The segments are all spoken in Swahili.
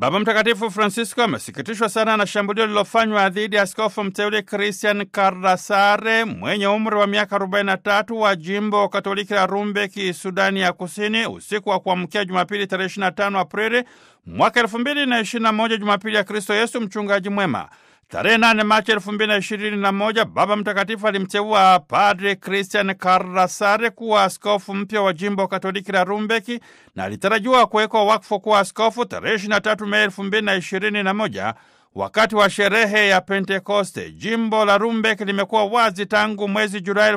Baba Mtakatifu Francisco amesikitishwa sana na shambulio lilofanywa dhidi ya askofu mteule Christian Kardasare mwenye umri wa miaka 43 wa jimbo Katoliki la Rumbeki, Sudani ya Kusini, usiku wa kuamkia Jumapili tarehe 25 Aprili mwaka 2021, Jumapili ya Kristo Yesu mchungaji mwema. Tarehe 8 Machi moja Baba Mtakatifu alimteua Padre Christian Karasare kuwa askofu mpya wa jimbo Katoliki la Rumbeki na alitarajiwa kuwekwa wakfu kuwa askofu tarehe tatu Mei moja wakati wa sherehe ya Pentekoste. Jimbo la Rumbeki limekuwa wazi tangu mwezi Julai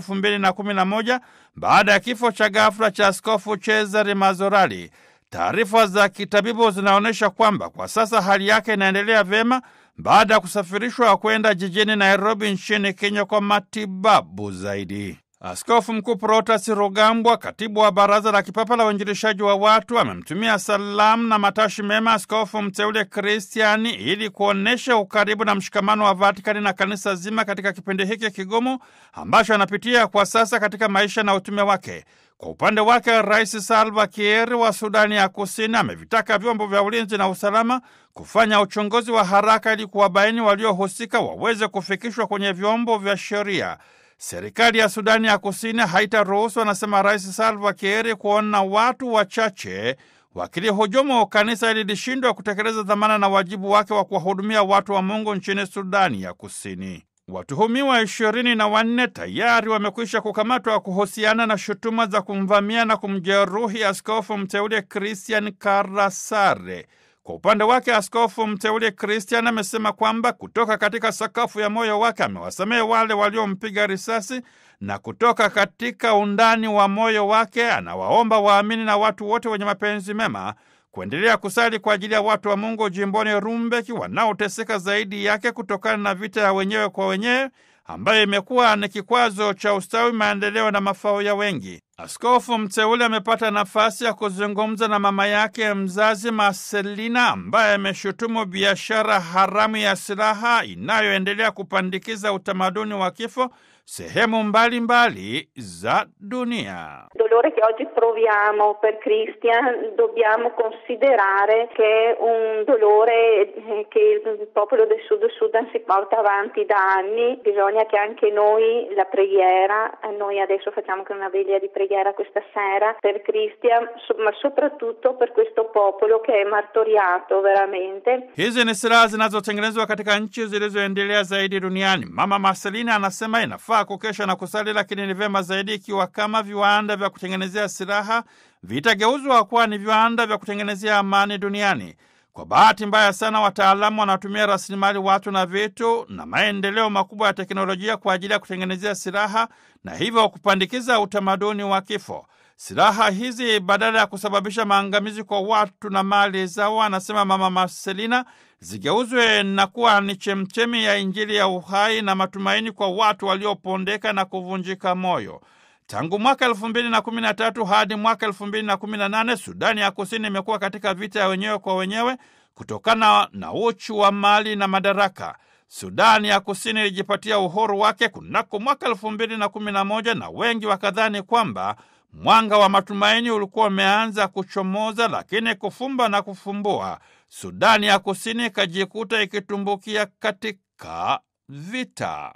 moja baada ya kifo cha ghafla cha askofu Cesare Mazorali. Taarifa za kitabibu zinaonyesha kwamba kwa sasa hali yake inaendelea vyema baada ya kusafirishwa kwenda jijini Nairobi nchini Kenya kwa matibabu zaidi. Askofu Mkuu Protas Rugambwa, katibu wa Baraza la Kipapa la Uinjilishaji wa Watu, amemtumia salamu na matashi mema askofu mteule Kristiani ili kuonyesha ukaribu na mshikamano wa Vatikani na kanisa zima katika kipindi hiki kigumu ambacho anapitia kwa sasa katika maisha na utume wake. Kwa upande wake, Rais Salva Kiir wa Sudani ya Kusini amevitaka vyombo vya ulinzi na usalama kufanya uchunguzi wa haraka ili kuwabaini waliohusika waweze kufikishwa kwenye vyombo vya sheria. Serikali ya Sudani ya Kusini haitaruhusu, anasema Rais Salva Kiir, kuona watu wachache wakilihujumu kanisa ili lishindwe kutekeleza dhamana na wajibu wake wa kuwahudumia watu wa Mungu nchini Sudani ya Kusini. Watuhumiwa ishirini na wanne tayari wamekwisha kukamatwa kuhusiana na shutuma za kumvamia na kumjeruhi askofu mteule Christian Karasare. Kwa upande wake askofu mteule Christian amesema kwamba kutoka katika sakafu ya moyo wake amewasamehe wale waliompiga risasi na kutoka katika undani wa moyo wake anawaomba waamini na watu wote wenye mapenzi mema kuendelea kusali kwa ajili ya watu wa Mungu jimboni Rumbeki wanaoteseka zaidi yake kutokana na vita ya wenyewe kwa wenyewe ambayo imekuwa ni kikwazo cha ustawi, maendeleo na mafao ya wengi. Askofu mteule amepata nafasi ya kuzungumza na mama yake mzazi Marselina ambaye ameshutumu biashara haramu ya silaha inayoendelea kupandikiza utamaduni wa kifo sehemu mbalimbali za dunia. dolore che oggi proviamo per Christian dobbiamo considerare che è un dolore che il popolo del Sud Sudan si porta avanti da anni. Bisogna che anche noi la preghiera, noi adesso facciamo che una veglia di preghiera preghiera questa sera per Cristian, ma soprattutto per questo popolo che è martoriato veramente. Hizi ni silaha zinazotengenezwa katika nchi zilizoendelea zaidi duniani. Mama Marcelina anasema inafaa kukesha na kusali, lakini ni vyema zaidi ikiwa kama viwanda vya kutengenezea silaha vitageuzwa kuwa ni viwanda vya kutengenezea amani duniani. Kwa bahati mbaya sana, wataalamu wanatumia rasilimali watu na vitu na maendeleo makubwa ya teknolojia kwa ajili ya kutengenezea silaha na hivyo kupandikiza utamaduni wa kifo. Silaha hizi badala ya kusababisha maangamizi kwa watu na mali zao, anasema Mama Marselina, zigeuzwe na kuwa ni chemchemi ya Injili ya uhai na matumaini kwa watu waliopondeka na kuvunjika moyo. Tangu mwaka elfu mbili na kumi na tatu hadi mwaka elfu mbili na kumi na nane Sudani ya Kusini imekuwa katika vita ya wenyewe kwa wenyewe kutokana na uchu wa mali na madaraka. Sudani ya Kusini ilijipatia uhuru wake kunako mwaka elfu mbili na kumi na moja na wengi wakadhani kwamba mwanga wa matumaini ulikuwa umeanza kuchomoza, lakini kufumba na kufumbua, Sudani ya Kusini ikajikuta ikitumbukia katika vita.